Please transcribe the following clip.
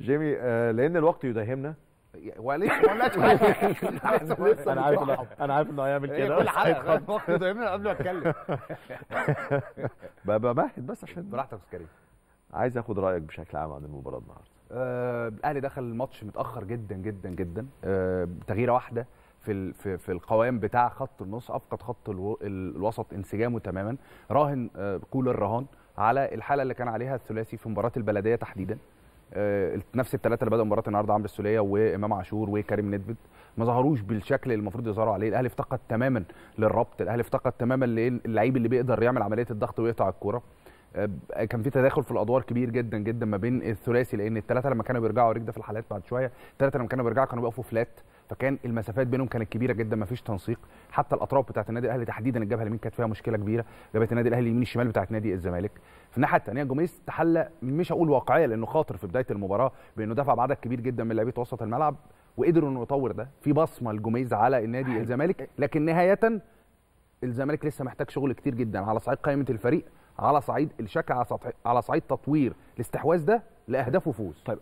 جيمي آه لان الوقت يداهمنا وليس إيه؟ انا عارف انا عارف انه هيعمل إيه، كده كل حلقه الوقت يداهمنا قبل ما اتكلم بمهد بس عشان براحتك يا كريم عايز اخد رايك بشكل عام عن المباراه النهارده آه، الاهلي دخل الماتش متاخر جدا جدا جدا آه، تغييره واحده في في في القوام بتاع خط النص افقد خط الوسط انسجامه تماما راهن آه، كولر رهان على الحاله اللي كان عليها الثلاثي في مباراه البلديه تحديدا آه، نفس الثلاثه اللي بداوا مباراه النهارده عمرو السوليه وامام عاشور وكريم ندفد ما ظهروش بالشكل اللي المفروض يظهروا عليه الاهلي افتقد تماما للربط الاهلي افتقد تماما للعيب اللي بيقدر يعمل عمليه الضغط ويقطع الكوره آه، كان في تداخل في الادوار كبير جدا جدا ما بين الثلاثي لان الثلاثه لما كانوا بيرجعوا رجده في الحالات بعد شويه الثلاثه لما كانوا بيرجعوا كانوا بيقفوا فلات فكان المسافات بينهم كانت كبيره جدا ما فيش تنسيق حتى الاطراف بتاعه النادي الاهلي تحديدا الجبهه اليمين كانت فيها مشكله كبيره جبهه النادي الاهلي اليمين الشمال بتاعه نادي الزمالك في الناحيه الثانيه جوميز تحلى مش هقول واقعيه لانه خاطر في بدايه المباراه بانه دفع بعدد كبير جدا من لاعبي وسط الملعب وقدروا انه يطور ده في بصمه لجوميز على النادي أيوة. الزمالك لكن نهايه الزمالك لسه محتاج شغل كتير جدا على صعيد قائمه الفريق على صعيد الشكل على صعيد تطوير الاستحواذ ده لاهداف وفوز طيب